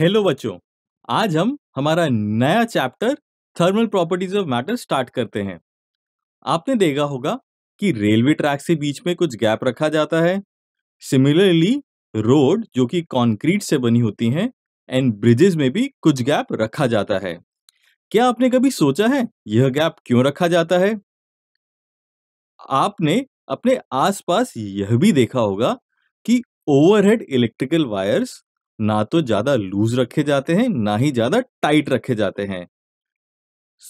Hello बच्चों आज हम हमारा नया chapter thermal properties of matter start करते हैं आपने देखा होगा कि रेलवे ट्रैक से बीच में कुछ गैप रखा जाता है सिमिलरली रोड जो कि कंक्रीट से बनी होती हैं एंड ब्रिजेस में भी कुछ गैप रखा जाता है क्या आपने कभी सोचा है यह गैप क्यों रखा जाता है आपने अपने आसपास यह भी देखा होगा कि ओवरहेड इलेक्ट्रिकल वायर्स ना तो ज्यादा लूज रखे जाते हैं ना ही ज्यादा टाइट रखे जाते हैं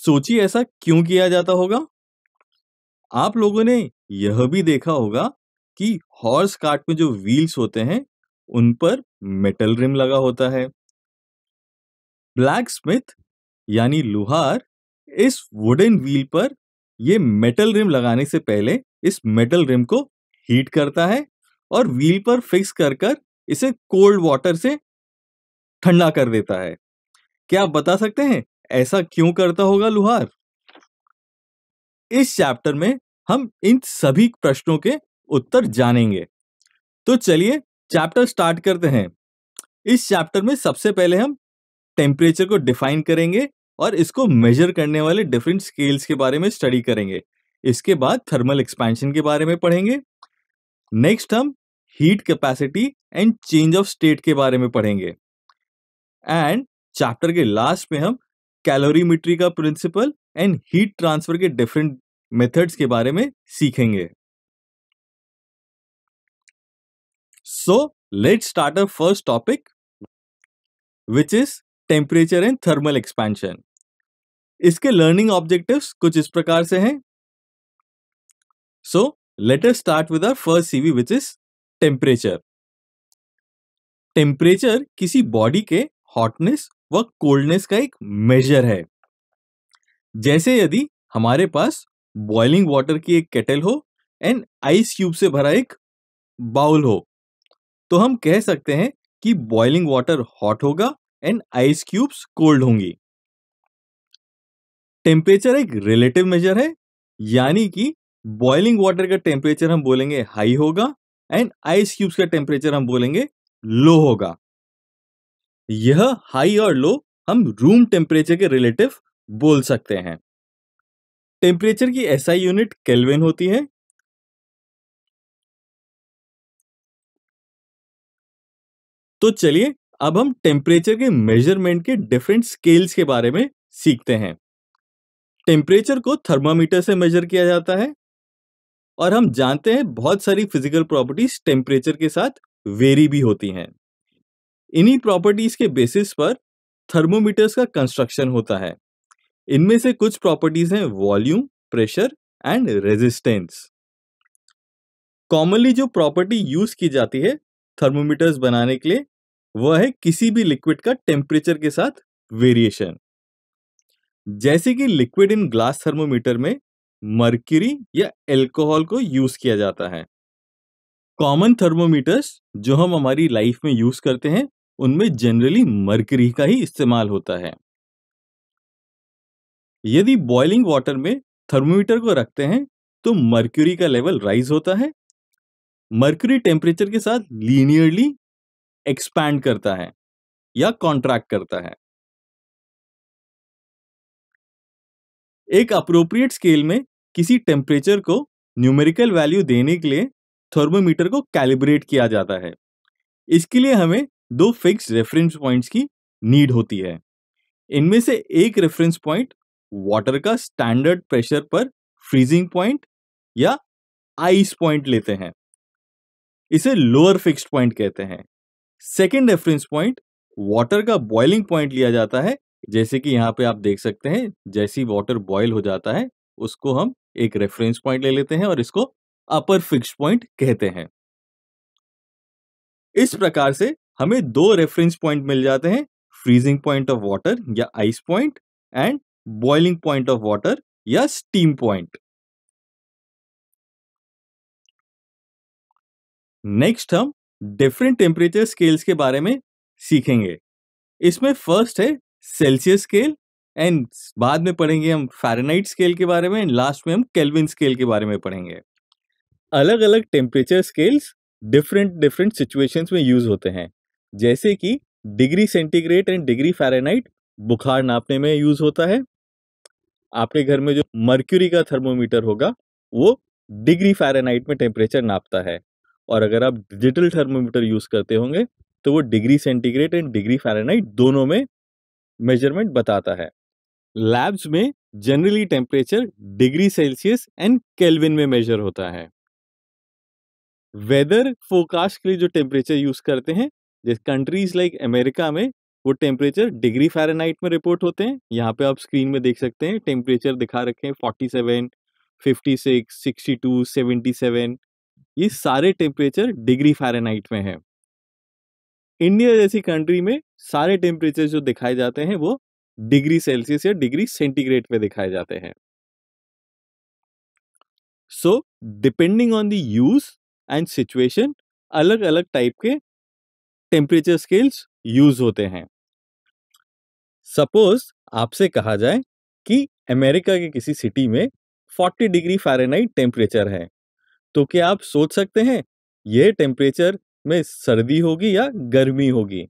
सोचिए ऐसा क्यों किया जाता होगा आप लोगों ने यह भी देखा होगा कि हॉर्स कार्ट में जो व्हील्स होते हैं उन पर मेटल रिम लगा होता है ब्लैक स्मिथ यानी लुहार इस वुडन व्हील पर यह मेटल रिम लगाने से पहले इस मेटल रिम को हीट करता है और व्हील पर फिक्स कर कर इसे कोल्ड वाटर से ठंडा कर देता है क्या आप बता सकते हैं ऐसा क्यों करता होगा लुहार इस चैप्टर में हम इन सभी प्रश्नों के उत्तर जानेंगे तो चलिए चैप्टर स्टार्ट करते हैं इस चैप्टर में सबसे पहले हम टेम्परेचर को डिफाइन करेंगे और इसको मेजर करने वाले डिफरेंट स्केल्स के बारे में स्टडी करेंगे इसके बाद थर्मल एक्सपेंशन के बारे में पढ़ेंगे नेक्स्ट हम heat capacity and change of state के बारे में पढ़ेंगे एंड चैप्टर के लास्ट में हम कैलोरीमिट्री का प्रिंसिपल एंड हीट ट्रांसफर के डिफरेंट मेथड्स के बारे में सीखेंगे so let start a first topic which is temperature and thermal expansion इसके लर्निंग ऑब्जेक्टिव्स कुछ इस प्रकार से हैं so let us start with our first CV which is temperature temperature किसी बॉडी के हॉटनेस व कोल्डनेस का एक मेजर है जैसे यदि हमारे पास बॉइलिंग वाटर की एक केटल हो एंड आइस क्यूब से भरा एक बाउल हो तो हम कह सकते हैं कि बॉइलिंग वाटर हॉट होगा एंड आइस क्यूब्स कोल्ड होंगी टेम्परेचर एक रिलेटिव मेजर है यानी कि बॉइलिंग वाटर का टेम्परेचर हम बोलेंगे हाई होगा एंड आइस क्यूब्स का टेम्परेचर हम बोलेंगे लो होगा यह हाई और लो हम रूम टेम्परेचर के रिलेटिव बोल सकते हैं टेम्परेचर की आई यूनिट केल्विन होती है तो चलिए अब हम टेम्परेचर के मेजरमेंट के डिफरेंट स्केल्स के बारे में सीखते हैं टेम्परेचर को थर्मामीटर से मेजर किया जाता है और हम जानते हैं बहुत सारी फिजिकल प्रॉपर्टीज टेम्परेचर के साथ वेरी भी होती हैं इन्हीं प्रॉपर्टीज के बेसिस पर थर्मोमीटर्स का कंस्ट्रक्शन होता है इनमें से कुछ प्रॉपर्टीज हैं volume pressure and resistance commonly जो प्रॉपर्टी यूज की जाती है थर्मोमीटर्स बनाने के लिए वह है किसी भी लिक्विड का टेम्परेचर के साथ वेरिएशन जैसे कि लिक्विड इन ग्लास थर्मोमीटर में मर्क्यूरी या एल्कोहल को यूज किया जाता है कॉमन थर्मोमीटर्स जो हम हमारी लाइफ में यूज करते हैं उनमें जनरली मरकरी का ही इस्तेमाल होता है यदि बॉइलिंग वाटर में थर्मोमीटर को रखते हैं तो मर्क्यूरी का लेवल राइज होता है मर्क्यूरी टेम्परेचर के साथ लीनियरली एक्सपैंड करता है या कॉन्ट्रैक्ट करता है एक अप्रोप्रिएट स्केल में किसी टेम्परेचर को न्यूमेरिकल वैल्यू देने के लिए थर्मोमीटर को कैलिब्रेट किया जाता है इसके लिए हमें दो फिक्स रेफरेंस पॉइंट्स की नीड होती है इनमें से एक रेफरेंस पॉइंट वाटर का स्टैंडर्ड प्रेशर पर फ्रीजिंग पॉइंट या आइस पॉइंट लेते हैं इसे लोअर फिक्स्ड पॉइंट कहते हैं सेकेंड रेफरेंस पॉइंट वाटर का बॉइलिंग पॉइंट लिया जाता है जैसे कि यहाँ पे आप देख सकते हैं जैसी वाटर बॉयल हो जाता है उसको हम एक रेफरेंस पॉइंट ले लेते हैं और इसको अपर फिक्स पॉइंट कहते हैं इस प्रकार से हमें दो रेफरेंस पॉइंट मिल जाते हैं फ्रीजिंग पॉइंट ऑफ वाटर या ice point and boiling point of water या स्टीम पॉइंट नेक्स्ट हम डिफरेंट टेम्परेचर स्केल्स के बारे में सीखेंगे इसमें फर्स्ट है सेल्सियस स्केल एंड बाद में पढ़ेंगे हम फेरेनाइट स्केल के बारे में एंड लास्ट में हम केल्विन स्केल के बारे में पढ़ेंगे अलग अलग temperature scales different different situations में यूज होते हैं जैसे कि degree centigrade and degree Fahrenheit बुखार नापने में यूज होता है आपके घर में जो मर्क्यूरी का थर्मोमीटर होगा वो डिग्री फ़ारेनहाइट में टेम्परेचर नापता है और अगर आप डिजिटल थर्मोमीटर यूज़ करते होंगे तो वो degree centigrade and degree Fahrenheit दोनों में मेजरमेंट बताता है लैब्स में generally temperature degree Celsius and Kelvin में मेजर होता है वेदर फोरकास्ट के लिए जो टेम्परेचर यूज़ करते हैं जैसे कंट्रीज लाइक अमेरिका में वो टेम्परेचर डिग्री फ़ारेनहाइट में रिपोर्ट होते हैं यहाँ पे आप स्क्रीन में देख सकते हैं टेम्परेचर दिखा रखे हैं forty seven fifty six sixty two seventy seven ये सारे टेम्परेचर डिग्री फ़ारेनहाइट में है इंडिया जैसी कंट्री में सारे टेम्परेचर जो दिखाए जाते हैं वो डिग्री सेल्सियस या डिग्री सेंटीग्रेड में दिखाए जाते हैं so depending on the use and situation अलग अलग टाइप के टेम्परेचर स्केल्स यूज होते हैं सपोज आपसे कहा जाए कि अमेरिका के किसी सिटी में 40 डिग्री फ़ारेनहाइट टेम्परेचर है तो क्या आप सोच सकते हैं यह टेम्परेचर में सर्दी होगी या गर्मी होगी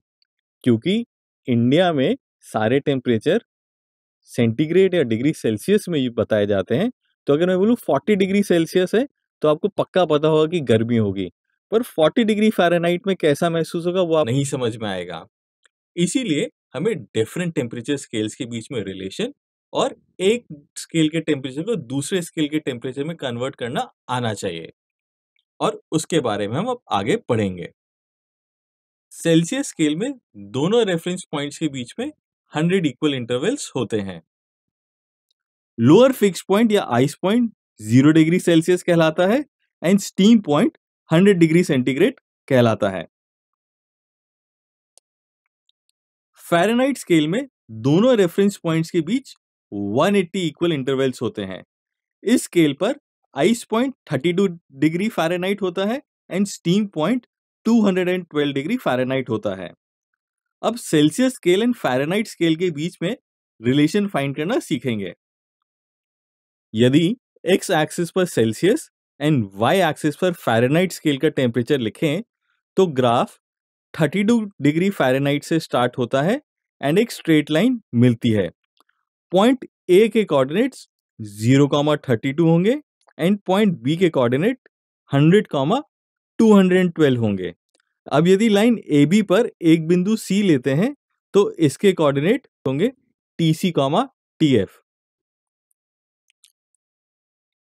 क्योंकि इंडिया में सारे टेम्परेचर सेंटीग्रेड या डिग्री सेल्सियस में बताए जाते हैं तो अगर मैं बोलूँ 40 डिग्री सेल्सियस है तो आपको पक्का पता होगा कि गर्मी होगी पर 40 डिग्री फ़ारेनहाइट में कैसा महसूस होगा वो आप नहीं समझ में आएगा इसीलिए हमें डिफरेंट टेम्परेचर स्केल्स के बीच में रिलेशन और एक स्केल के टेम्परेचर को दूसरे स्केल के टेम्परेचर में कन्वर्ट करना आना चाहिए और उसके बारे में हम अब आगे पढ़ेंगे सेल्सियस स्केल में दोनों रेफरेंस पॉइंट्स के बीच में हंड्रेड इक्वल इंटरवल्स होते हैं लोअर फिक्स पॉइंट या ice point zero degree Celsius कहलाता है and steam point hundred degree centigrade कहलाता है फेरेनाइट स्केल में दोनों रेफरेंस पॉइंट्स के बीच 180 इक्वल इंटरवल्स होते हैं इस स्केल पर आइस पॉइंट 32 डिग्री फारेनाइट होता है and steam point 212 degree Fahrenheit होता है अब Celsius scale and Fahrenheit scale के बीच में रिलेशन फाइंड करना सीखेंगे यदि एक्स एक्सिस पर सेल्सियस एंड वाई एक्सिस पर फ़ारेनहाइट स्केल का टेम्परेचर लिखें तो ग्राफ 32 डिग्री फ़ारेनहाइट से स्टार्ट होता है एंड एक स्ट्रेट लाइन मिलती है पॉइंट ए के coordinates zero comma thirty two होंगे एंड पॉइंट बी के coordinate hundred comma two hundred and twelve होंगे अब यदि लाइन ए बी पर एक बिंदु सी लेते हैं तो इसके कोऑर्डिनेट होंगे T C comma T F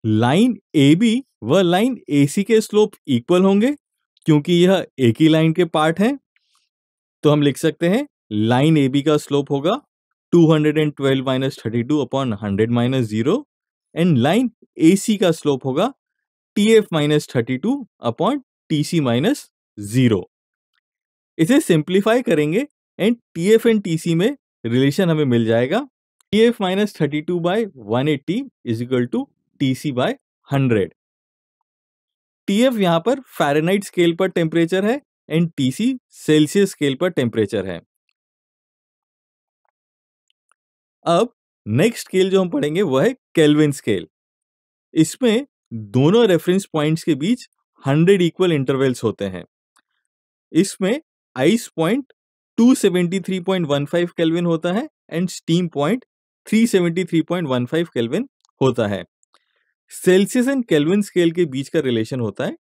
line A B व लाइन ए सी के स्लोप इक्वल होंगे क्योंकि यह एक ही लाइन के पार्ट हैं तो हम लिख सकते हैं लाइन ए बी का स्लोप होगा 212 minus thirty two upon hundred minus zero and line A C का स्लोप होगा T F minus thirty two upon T C minus zero इसे सिंप्लीफाई करेंगे and T F and T C में relation हमें मिल जाएगा T F minus thirty two by one eighty is equal to T C by hundred T F यहाँ पर Fahrenheit scale पर temperature है and T C Celsius scale पर temperature है अब नेक्स्ट स्केल जो हम पढ़ेंगे वह है केल्विन स्केल इसमें दोनों रेफरेंस पॉइंट्स के बीच हंड्रेड इक्वल इंटरवल्स होते हैं इसमें आइस पॉइंट 273.15 केल्विन होता है एंड स्टीम पॉइंट 373.15 केल्विन होता है सेल्सियस एंड केल्विन स्केल के बीच का रिलेशन होता है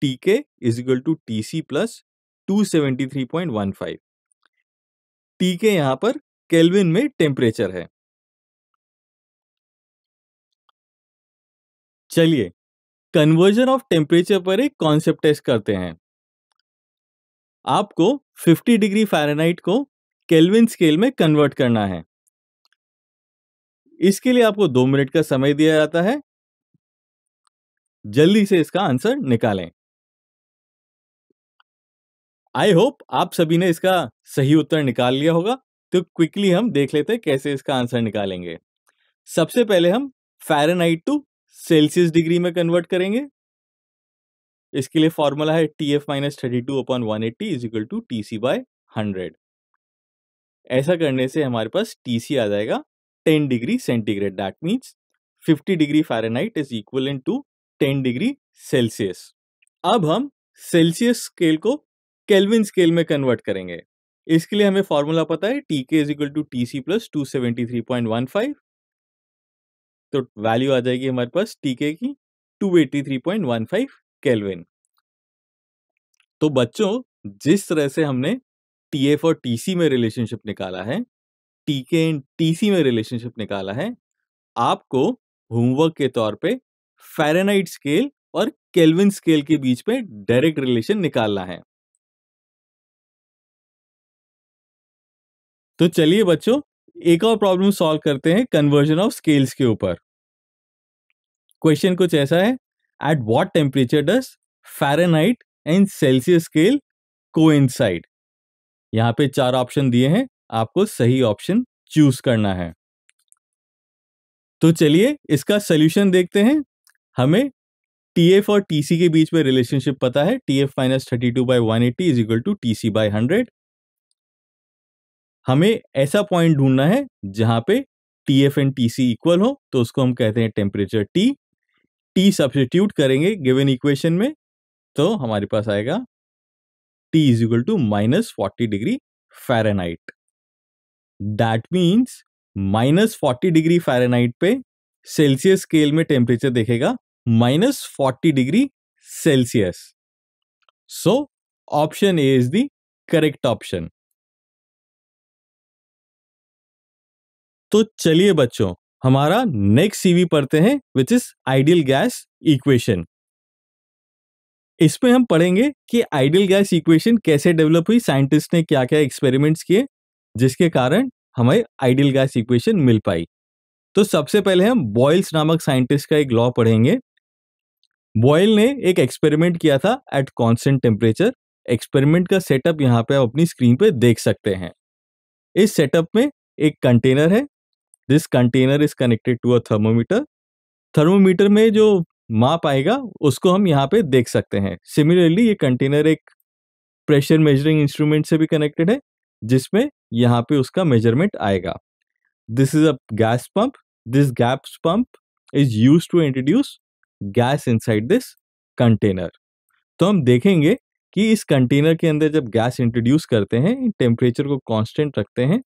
T K is equal to T C plus two seventy three point one five T K यहां पर केल्विन में टेम्परेचर है चलिए कन्वर्जन ऑफ टेम्परेचर पर एक कॉन्सेप्ट टेस्ट करते हैं आपको 50 डिग्री फ़ारेनहाइट को केल्विन स्केल में कन्वर्ट करना है इसके लिए आपको दो मिनट का समय दिया जाता है जल्दी से इसका आंसर निकालें आई होप आप सभी ने इसका सही उत्तर निकाल लिया होगा तो क्विकली हम देख लेते हैं कैसे इसका आंसर निकालेंगे सबसे पहले हम फ़ारेनहाइट टू सेल्सियस डिग्री में कन्वर्ट करेंगे इसके लिए फॉर्मूला है T F minus thirty two upon one eighty is equal to T C by hundred ऐसा करने से हमारे पास टी सी आ जाएगा ten degree centigrade that means fifty degree Fahrenheit is equal in to ten degree Celsius अब हम Celsius scale को केल्विन स्केल में कन्वर्ट करेंगे इसके लिए हमें फॉर्मूला पता है T K is equal to T C plus two seventy three point one five तो वैल्यू आ जाएगी हमारे पास टी के की two eighty three point one five Kelvin तो बच्चों जिस तरह से हमने टी एफ और टी सी में रिलेशनशिप निकाला है टी के एंड टी सी में रिलेशनशिप निकाला है आपको होमवर्क के तौर पे फेरेनाइट स्केल और केल्विन स्केल के बीच में डायरेक्ट रिलेशन निकालना है तो चलिए बच्चों एक और प्रॉब्लम सॉल्व करते हैं कन्वर्जन ऑफ स्केल्स के ऊपर क्वेश्चन कुछ ऐसा है at what temperature does Fahrenheit and Celsius scale coincide यहां पे चार ऑप्शन दिए हैं आपको सही ऑप्शन चूज करना है तो चलिए इसका सोल्यूशन देखते हैं हमें टी एफ और टी सी के बीच में रिलेशनशिप पता है T F minus thirty two by one eighty is equal to T C by hundred हमें ऐसा पॉइंट ढूंढना है जहां पे T F and T C equal हो तो उसको हम कहते हैं टेम्परेचर टी टी सब्सटीट्यूट करेंगे गिवन इक्वेशन में तो हमारे पास आएगा T is equal to minus forty degree Fahrenheit that means minus forty degree Fahrenheit पे सेल्सियस स्केल में टेम्परेचर देखेगा minus 40 degree Celsius. So option A is the correct option. तो चलिए बच्चों हमारा नेक्स्ट सीवी पढ़ते हैं which is ideal gas equation इसमें हम पढ़ेंगे कि आइडियल गैस इक्वेशन कैसे डेवलप हुई साइंटिस्ट ने क्या क्या एक्सपेरिमेंट्स किए जिसके कारण हमें आइडियल गैस इक्वेशन मिल पाई तो सबसे पहले हम बॉयल्स नामक साइंटिस्ट का एक लॉ पढ़ेंगे बॉयल ने एक एक्सपेरिमेंट किया था एट कॉन्स्टेंट टेम्परेचर एक्सपेरिमेंट का सेटअप यहाँ पे आप अपनी स्क्रीन पे देख सकते हैं इस सेटअप में एक कंटेनर है this container is connected to a thermometer thermometer में जो माप आएगा उसको हम यहाँ पे देख सकते हैं सिमिलरली ये कंटेनर एक प्रेशर मेजरिंग इंस्ट्रूमेंट से भी कनेक्टेड है जिसमें यहाँ पे उसका मेजरमेंट आएगा this is a gas pump this gas pump is use to introduce gas inside this container तो हम देखेंगे कि इस कंटेनर के अंदर जब गैस इंट्रोड्यूस करते हैं टेम्परेचर को कांस्टेंट रखते हैं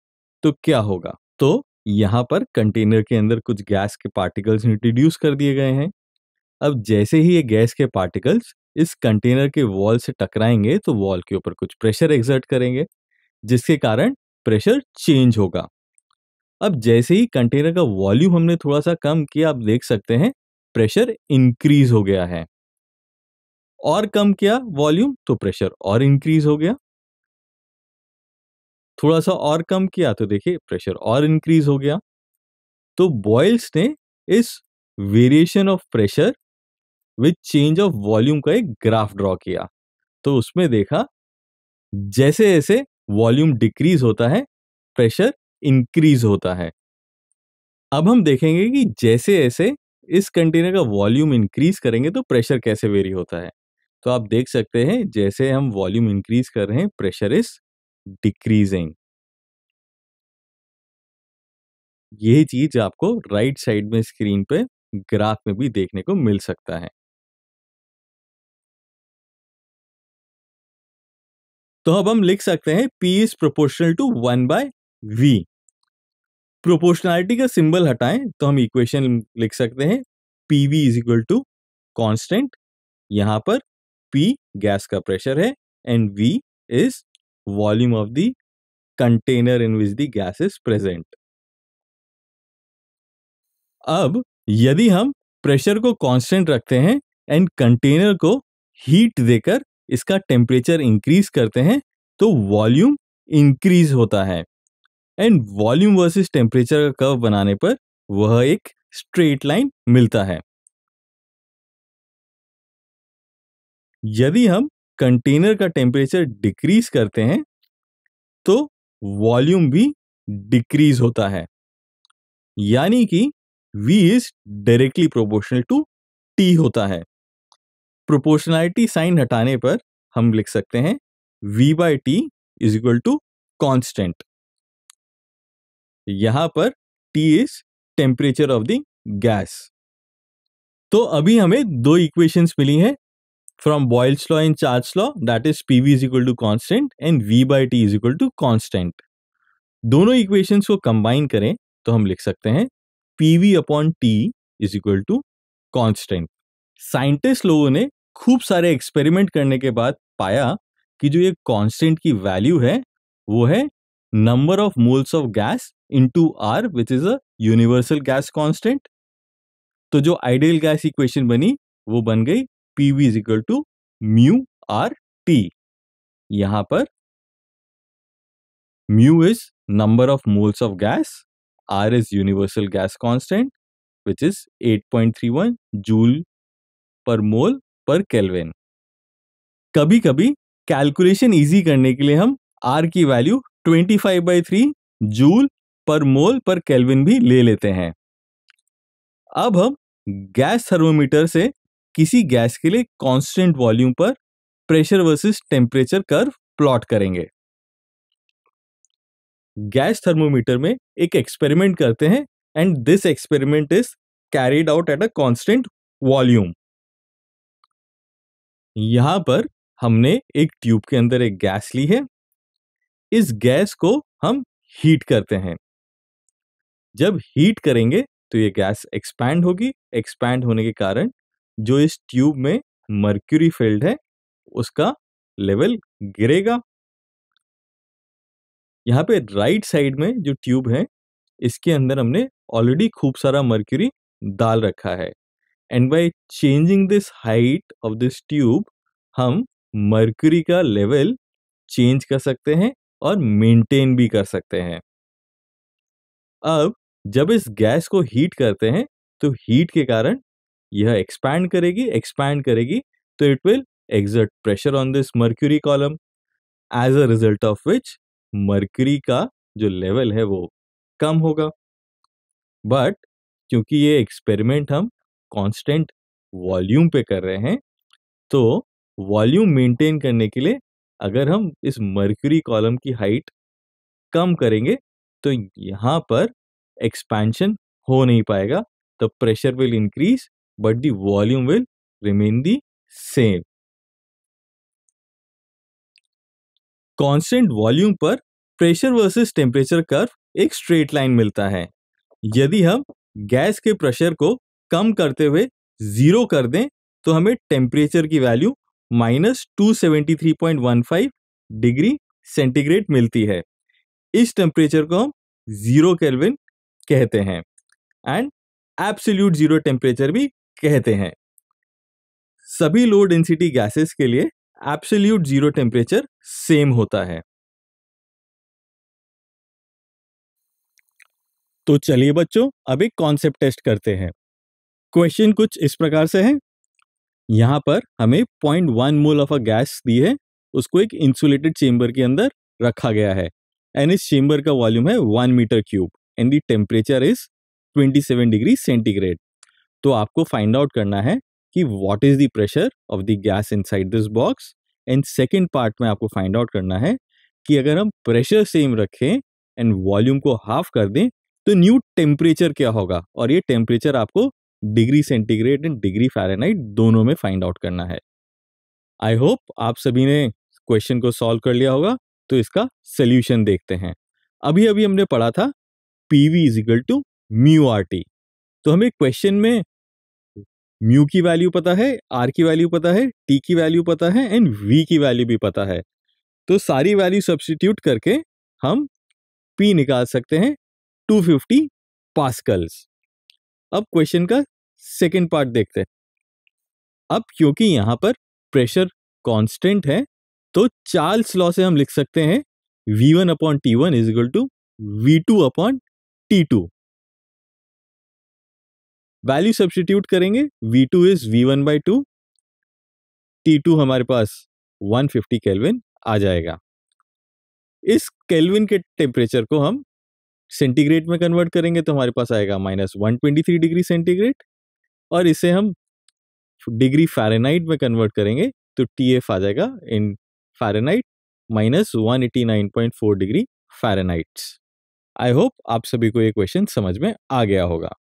तो क्या होगा तो यहाँ पर कंटेनर के अंदर कुछ गैस के पार्टिकल्स इंट्रोड्यूस कर दिए गए हैं अब जैसे ही ये गैस के पार्टिकल्स इस कंटेनर के वॉल से टकराएंगे तो वॉल के ऊपर कुछ प्रेशर एग्जर्ट करेंगे जिसके कारण प्रेशर चेंज होगा अब जैसे ही कंटेनर का वॉल्यूम हमने थोड़ा सा कम किया आप देख सकते हैं प्रेशर इंक्रीज हो गया है और कम किया वॉल्यूम तो प्रेशर और इंक्रीज हो गया थोड़ा सा और कम किया तो देखिए प्रेशर और इंक्रीज हो गया तो बॉयल्स ने इस variation of pressure with change of volume का एक ग्राफ ड्रॉ किया तो उसमें देखा जैसे जैसे वॉल्यूम डिक्रीज होता है प्रेशर इंक्रीज होता है अब हम देखेंगे कि जैसे जैसे इस कंटेनर का वॉल्यूम इंक्रीज करेंगे तो प्रेशर कैसे वेरी होता है तो आप देख सकते हैं जैसे हम वॉल्यूम इंक्रीज कर रहे हैं प्रेशर इज डिक्रीजिंग ये चीज आपको राइट साइड में स्क्रीन पे ग्राफ में भी देखने को मिल सकता है तो अब हम लिख सकते हैं P is proportional to one by V proportionality का सिंबल हटाएं तो हम इक्वेशन लिख सकते हैं P V is equal to constant यहाँ पर पी गैस का प्रेशर है and V is volume of the container in which the gas is present अब यदि हम प्रेशर को कांस्टेंट रखते हैं एंड कंटेनर को हीट देकर इसका टेम्परेचर इंक्रीज करते हैं तो वॉल्यूम इंक्रीज होता है एंड वॉल्यूम वर्सेस टेम्परेचर का कर्व बनाने पर वह एक स्ट्रेट लाइन मिलता है यदि हम कंटेनर का टेम्परेचर डिक्रीज करते हैं तो वॉल्यूम भी डिक्रीज होता है यानी कि V is directly proportional to T होता है प्रोपोर्शनैलिटी साइन हटाने पर हम लिख सकते हैं V by T is equal to constant यहां पर T is temperature of the gas तो अभी हमें दो इक्वेशंस मिली हैं from Boyle's law and Charles law that is P V is equal to constant and V by T is equal to constant दोनों equations को कंबाइन करें तो हम लिख सकते हैं P V upon T is equal to constant scientist लोगों ने खूब सारे एक्सपेरिमेंट करने के बाद पाया कि जो ये कॉन्स्टेंट की वैल्यू है वो है number of moles of gas into R which is a universal gas constant. तो जो ideal gas equation बनी वो बन गई PV is equal to mu R T. यहाँ पर mu is number of moles of gas, R is universal gas constant which is 8.31 joule per mole per Kelvin. कभी कभी कैलकुलेशन इजी करने के लिए हम R की value twenty five by three joule per mole पर केल्विन भी ले लेते हैं अब हम गैस थर्मोमीटर से किसी गैस के लिए कांस्टेंट वॉल्यूम पर pressure versus temperature curve plot करेंगे गैस थर्मोमीटर में एक एक्सपेरिमेंट करते हैं and this experiment is carried out at a constant volume यहां पर हमने एक ट्यूब के अंदर एक गैस ली है इस गैस को हम हीट करते हैं जब हीट करेंगे तो ये गैस एक्सपैंड होगी एक्सपैंड होने के कारण जो इस ट्यूब में मर्क्यूरी फील्ड है उसका लेवल गिरेगा यहाँ पे राइट साइड में जो ट्यूब है इसके अंदर हमने ऑलरेडी खूब सारा मर्क्यूरी डाल रखा है and by changing this height of this tube हम मर्क्यूरी का लेवल चेंज कर सकते हैं और मेंटेन भी कर सकते हैं अब जब इस गैस को हीट करते हैं तो हीट के कारण यह एक्सपैंड करेगी एक्सपैंड करेगी तो it will exert pressure on this mercury column as a result of which mercury का जो लेवल है वो कम होगा बट क्योंकि ये एक्सपेरिमेंट हम कांस्टेंट वॉल्यूम पे कर रहे हैं तो वॉल्यूम मेंटेन करने के लिए अगर हम इस मर्क्यूरी कॉलम की हाइट कम करेंगे तो यहाँ पर एक्सपेंशन हो नहीं पाएगा the pressure will increase but the volume will remain the same constant volume पर प्रेशर वर्सेस टेम्परेचर कर्व एक स्ट्रेट लाइन मिलता है यदि हम गैस के प्रेशर को कम करते हुए जीरो कर दें तो हमें टेम्परेचर की value minus two seventy three point one five degree centigrade मिलती है इस टेम्परेचर को हम ज़ीरो केल्विन कहते हैं एंड एब्सोल्यूट ज़ीरो टेम्परेचर भी कहते हैं सभी लो डेंसिटी गैसेस के लिए एब्सोल्यूट ज़ीरो टेम्परेचर सेम होता है तो चलिए बच्चों अब एक कॉन्सेप्ट टेस्ट करते हैं क्वेश्चन कुछ इस प्रकार से है यहाँ पर हमें point one mole of a gas दी है उसको एक इंसुलेटेड चेम्बर के अंदर रखा गया है एंड इस चेम्बर का वॉल्यूम है one meter cube and the temperature is 27 degree centigrade तो आपको फाइंड आउट करना है कि what is the pressure of the gas side this box and second part में आपको फाइंड आउट करना है कि अगर हम प्रेशर सेम रखें एंड वॉल्यूम को हाफ कर दें तो न्यू टेम्परेचर क्या होगा और ये टेम्परेचर आपको degree centigrade and degree Fahrenheit दोनों में फाइंड आउट करना है आई होप आप सभी ने क्वेश्चन को सॉल्व कर लिया होगा तो इसका सल्यूशन देखते हैं अभी अभी हमने पढ़ा था P V is equal to mu R T तो हमें क्वेश्चन में म्यू की वैल्यू पता है आर की वैल्यू पता है टी की वैल्यू पता है एंड वी की वैल्यू भी पता है तो सारी वैल्यू सब्सटीट्यूट करके हम पी निकाल सकते हैं 250 पास्कल्स अब क्वेश्चन का सेकेंड पार्ट देखते हैं अब क्योंकि यहाँ पर प्रेशर कांस्टेंट है तो चार्ल्स लॉ से हम लिख सकते हैं V one upon T one is equal to V two upon T two value substitute करेंगे V two is V one by two T two हमारे पास वन फिफ्टी आ जाएगा इस केल्विन के टेम्परेचर को हम सेंटीग्रेड में कन्वर्ट करेंगे तो हमारे पास आएगा minus one twenty three degree centigrade और इसे हम डिग्री फारेनाइट में कन्वर्ट करेंगे तो टी एफ आ जाएगा in Fahrenheit minus one eighty nine point four degree Fahrenheits I hope आप सभी को ये क्वेश्चन समझ में आ गया होगा